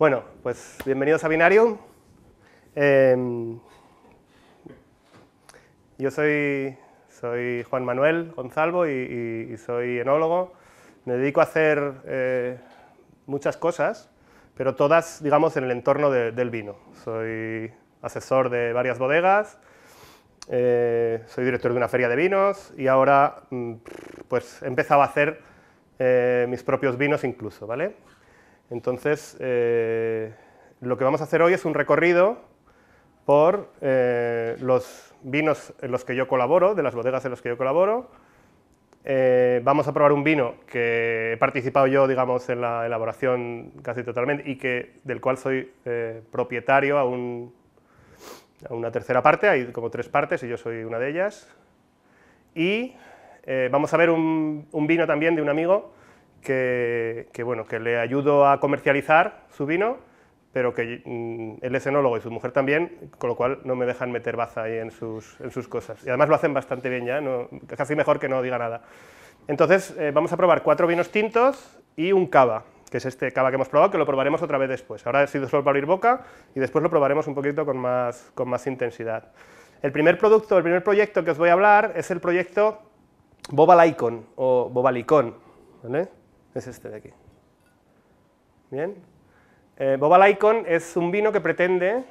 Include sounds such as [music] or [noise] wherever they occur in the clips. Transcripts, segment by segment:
Bueno, pues bienvenidos a Binario. Em, yo soy, Juan Manuel Gonzalvo y, soy enólogo. Me dedico a hacer eh, muchas cosas, pero todas, digamos, en el entorno del vino. Soy asesor de varias bodegas, eh, soy director de una feria de vinos y ahora mm, pues he empezado a hacer eh, mis propios vinos incluso, ¿vale? Entonces, eh, lo que vamos a hacer hoy es un recorrido por eh, los vinos en los que yo colaboro, de las bodegas en las que yo colaboro. Eh, vamos a probar un vino que he participado yo, digamos, en la elaboración casi totalmente y que, del cual soy propietario a, una tercera parte, hay como tres partes y yo soy una de ellas. Y vamos a ver un vino también de un amigo que, bueno, que le ayudo a comercializar su vino, pero que mm, él es enólogo y su mujer también, con lo cual no me dejan meter baza ahí en sus, en sus cosas. Y además lo hacen bastante bien ya, no, casi mejor que no diga nada. Entonces eh, vamos a probar cuatro vinos tintos y un cava, que es este cava que hemos probado, que lo probaremos otra vez después. Ahora ha sido solo para abrir boca y después lo probaremos un poquito con más, con más intensidad. El primer producto, el primer proyecto que os voy a hablar es el proyecto Icon o Icon ¿vale? es este de aquí. ¿Bien? Eh, bobal Icon es un vino que pretende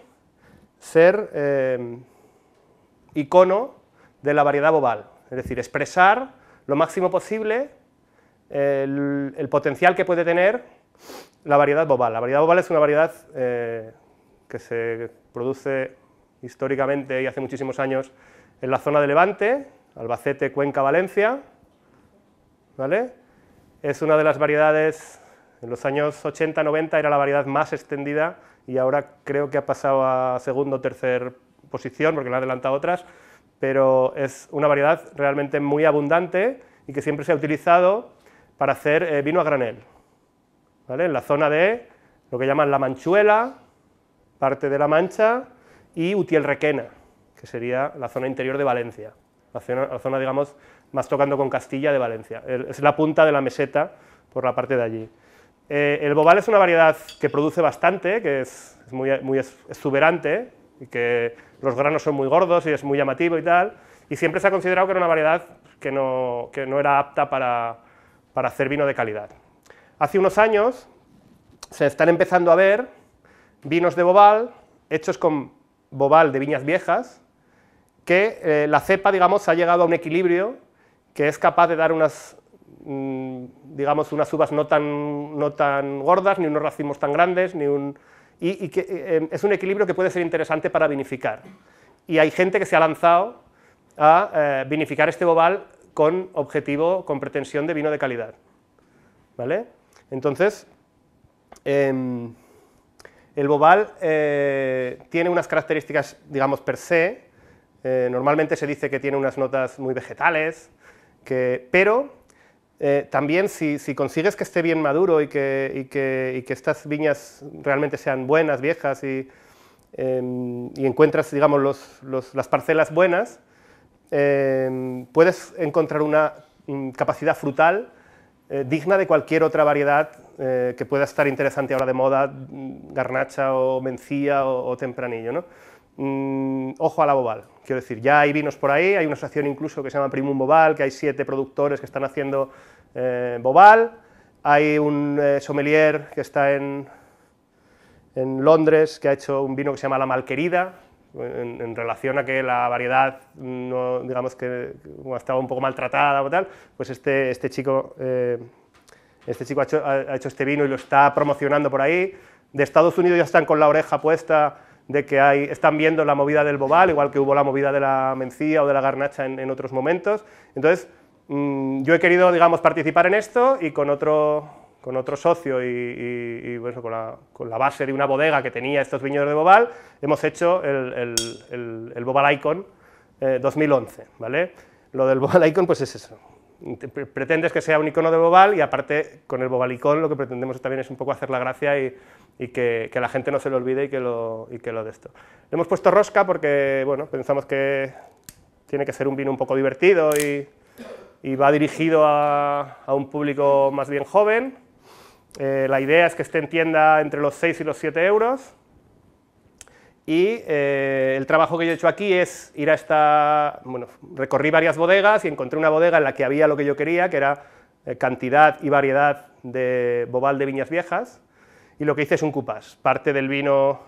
ser eh, icono de la variedad Bobal, es decir, expresar lo máximo posible el, potencial que puede tener la variedad Bobal. La variedad Bobal es una variedad eh, que se produce históricamente y hace muchísimos años en la zona de Levante, Albacete, Cuenca, Valencia, ¿vale? Es una de las variedades, en los años 80-90 era la variedad más extendida y ahora creo que ha pasado a segundo, o tercera posición porque la ha adelantado otras, pero es una variedad realmente muy abundante y que siempre se ha utilizado para hacer eh, vino a granel. ¿vale? En la zona de lo que llaman la Manchuela, parte de la Mancha y Utiel Requena, que sería la zona interior de Valencia, la zona digamos, más tocando con Castilla de Valencia. Es la punta de la meseta por la parte de allí. Eh, el bobal es una variedad que produce bastante, que es, muy, muy, exuberante, y que los granos son muy gordos y es muy llamativo y tal, y siempre se ha considerado que era una variedad que no, no era apta para, hacer vino de calidad. Hace unos años se están empezando a ver vinos de bobal hechos con bobal de viñas viejas, que eh, la cepa, digamos, ha llegado a un equilibrio que es capaz de dar unas, mm, digamos, unas uvas no tan, no tan gordas, ni unos racimos tan grandes, ni un, y, que eh, em, es un equilibrio que puede ser interesante para vinificar. Y hay gente que se ha lanzado a eh, vinificar este bobal con objetivo, con pretensión de vino de calidad. ¿Vale? Entonces, em, el bobal eh, tiene unas características, digamos, per se. normalmente se dice que tiene unas notas muy vegetales, pero eh, también si, consigues que esté bien maduro y que, estas viñas realmente sean buenas, viejas y, em, encuentras digamos, las parcelas buenas, em, puedes encontrar una mm, capacidad frutal eh, digna de cualquier otra variedad eh, que pueda estar interesante ahora de moda, mm, garnacha o mencía o, o tempranillo. ¿no? Mm, ojo a la bobal. Quiero decir, ya hay vinos por ahí, hay una asociación incluso que se llama Primum Bobal, que hay siete productores que están haciendo eh, bobal, hay un eh, sommelier que está en, Londres que ha hecho un vino que se llama La Malquerida, en, relación a que la variedad, no, digamos que estaba un poco maltratada o tal, pues este, este chico, eh, este chico ha, hecho, este vino y lo está promocionando por ahí. De Estados Unidos ya están con la oreja puesta de que hay, están viendo la movida del bobal, igual que hubo la movida de la mencía o de la garnacha en, otros momentos. Entonces, mm, yo he querido, digamos, participar en esto y con otro, con otro socio y, bueno, pues con, la, base de una bodega que tenía estos viñedos de bobal, hemos hecho el, el, Bobal Icon 2011, eh, ¿vale? Lo del Bobal Icon, pues es eso, pretendes que sea un icono de Bobal y aparte con el Bobalicón lo que pretendemos también es un poco hacer la gracia y, que, la gente no se lo olvide y que lo, de esto. hemos puesto rosca porque bueno, pensamos que tiene que ser un vino un poco divertido y, va dirigido a, un público más bien joven. Eh, la idea es que esté en tienda entre los 6 y los 7 euros y eh, el trabajo que yo he hecho aquí es ir a esta, bueno, recorrí varias bodegas y encontré una bodega en la que había lo que yo quería, que era eh, cantidad y variedad de bobal de viñas viejas, y lo que hice es un cupas. Parte del vino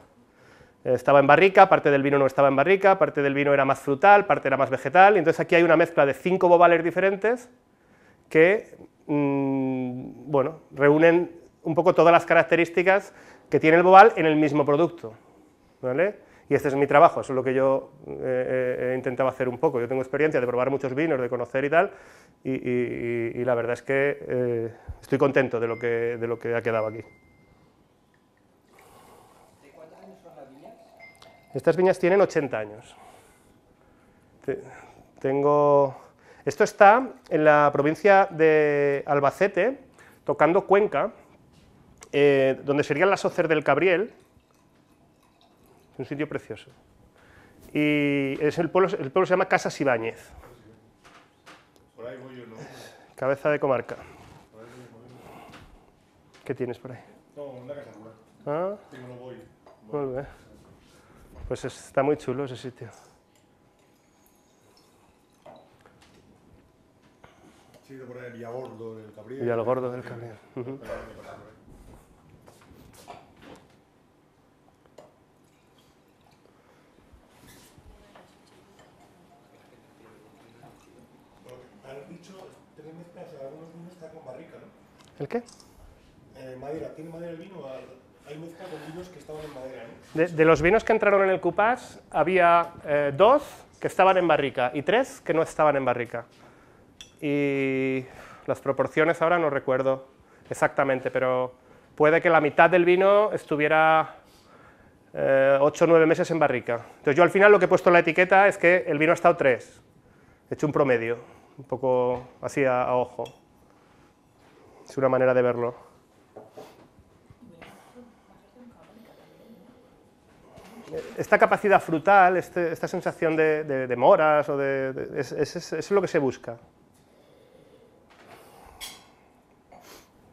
eh, estaba en barrica, parte del vino no estaba en barrica, parte del vino era más frutal, parte era más vegetal, y entonces aquí hay una mezcla de cinco bobales diferentes que mm, bueno, reúnen un poco todas las características que tiene el bobal en el mismo producto. Y este es mi trabajo, eso es lo que yo eh, eh, intentaba hacer un poco. Yo tengo experiencia de probar muchos vinos, de conocer y tal, y, la verdad es que eh, estoy contento de lo que, de lo que ha quedado aquí. ¿De cuántos años son las viñas? Estas viñas tienen 80 años. Tengo... Esto está en la provincia de Albacete, tocando Cuenca, donde sería la Ocer del Cabriel, es un sitio precioso. Y es el, pueblo, el pueblo se llama Casas Ibáñez. Por ahí voy yo, ¿no? Cabeza de comarca. ¿Qué tienes por ahí? No, una casa rural. Ah. Tengo no voy. voy. Muy bien. Pues está muy chulo ese sitio. Sí, por ahí, Villagordo del Cabriel. Villagordo del Cabriel. Uh -huh. ¿El qué? de, los vinos que entraron en el cupas había eh, dos que estaban en barrica y tres que no estaban en barrica. Y las proporciones ahora no recuerdo exactamente, pero puede que la mitad del vino estuviera eh, ocho o nueve meses en barrica. Entonces yo al final lo que he puesto en la etiqueta es que el vino ha estado tres he hecho un promedio, un poco así a ojo. Es una manera de verlo. Esta capacidad frutal, este, esta sensación de, moras, o es, lo que se busca.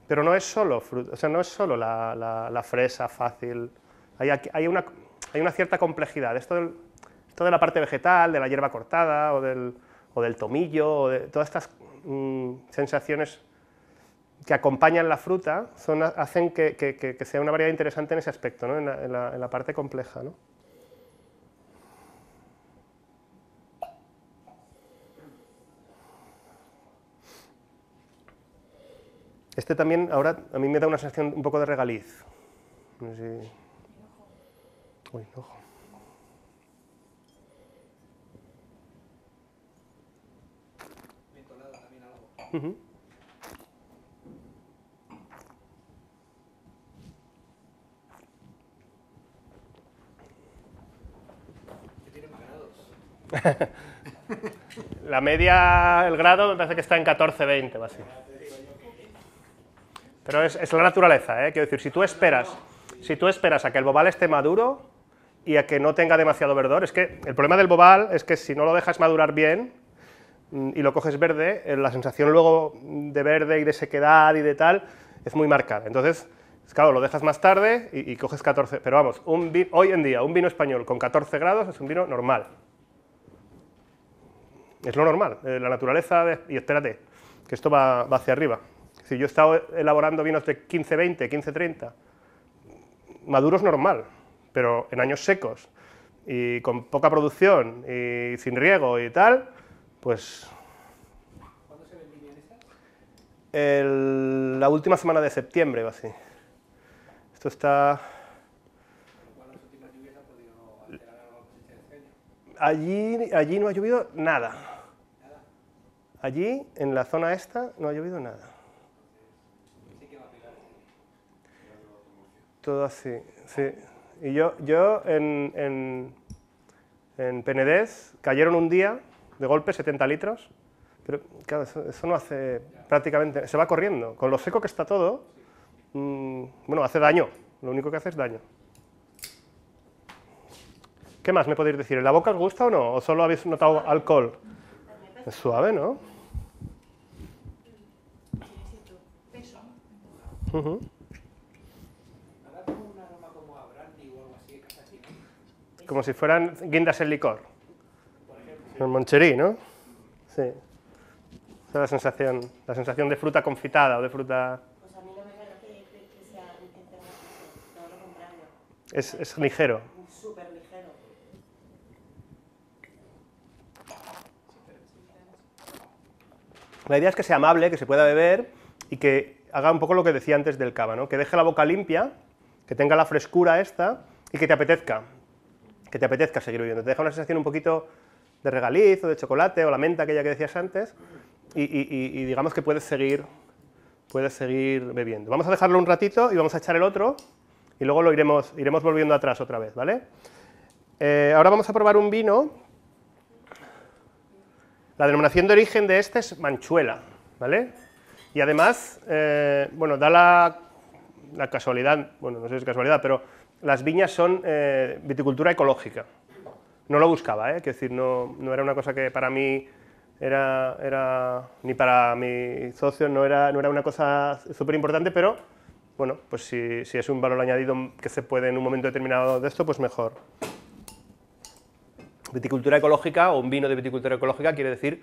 Pero no es solo, fruta, no es solo la, fresa fácil. Hay, una, cierta complejidad. Esto, de la parte vegetal, de la hierba cortada o del, tomillo, o de todas estas mm, sensaciones que acompañan la fruta hacen que, sea una variedad interesante en ese aspecto, en, la, parte compleja. Este también ahora a mí me da una sensación un poco de regaliz. No sé Uy, ojo. [laughs] la media, el grado, me parece que está en 14, 20 o así. Pero es, la naturaleza, ¿eh? quiero decir, si tú esperas, si tú esperas a que el bobal esté maduro y a que no tenga demasiado verdor, es que el problema del bobal es que si no lo dejas madurar bien mm, y lo coges verde, eh, la sensación luego de verde y de sequedad y de tal es muy marcada. Entonces, pues claro, lo dejas más tarde y, coges 14, pero vamos, hoy en día un vino español con 14 grados es un vino normal es lo normal. Eh, la naturaleza, y espérate, que esto va, hacia arriba. Si yo he estado elaborando vinos de 15, 20, 15, 30, maduro es normal, pero en años secos y con poca producción y sin riego y tal, pues... ¿Cuándo se La última semana de septiembre o así. Esto está... Allí, allí no ha llovido nada. Allí, en la zona esta, no ha llovido nada. Todo así, sí. Y yo, en, en, Penedés cayeron un día, de golpe, 70 litros. Pero claro, eso, no hace prácticamente... Se va corriendo. Con lo seco que está todo, mm, bueno, hace daño. Lo único que hace es daño. ¿Qué más me podéis decir? ¿En la boca os gusta o no? ¿O solo habéis notado alcohol? Es suave, ¿no? Sí, sí, sí. Peso. A ver, como una aroma como a Brandy o algo así, el casacito. Como si fueran guindas en licor. Por ejemplo. En moncherí, ¿no? Sí. Esa es la sensación. La sensación de fruta confitada o de fruta. Pues a mí lo mejor es que sea riqueza de Todo lo comprando. Es ligero. Es súper ligero. La idea es que sea amable, que se pueda beber y que haga un poco lo que decía antes del cava, ¿no? que deje la boca limpia, que tenga la frescura esta y que te apetezca, que te apetezca seguir bebiendo. Te deja una sensación un poquito de regaliz o de chocolate o la menta aquella que decías antes y, digamos que puedes seguir, puedes seguir bebiendo. Vamos a dejarlo un ratito y vamos a echar el otro y luego lo iremos, iremos volviendo atrás otra vez, ¿vale? Eh, ahora vamos a probar un vino la denominación de origen de este es Manchuela, ¿vale? Y además, eh, bueno, da la, casualidad, bueno, no sé si es casualidad, pero las viñas son eh, viticultura ecológica. No lo buscaba, es ¿eh? decir, no, era una cosa que para mí era, ni para mi socio, no era, una cosa súper importante, pero bueno, pues si es un valor añadido que se puede en un momento determinado de esto, pues mejor. Viticultura ecológica o un vino de viticultura ecológica quiere decir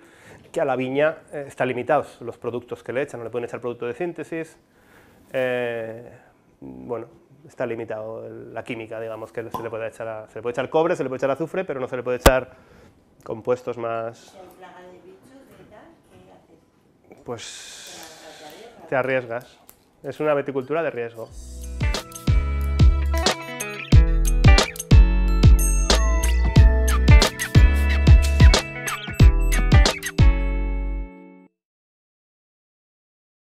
que a la viña está eh, están limitados los productos que le echan, no le pueden echar producto de síntesis, eh, bueno, está limitado la química, digamos, que se le, puede echar se le puede echar cobre, se le puede echar azufre, pero no se le puede echar compuestos más... Pues te arriesgas, es una viticultura de riesgo.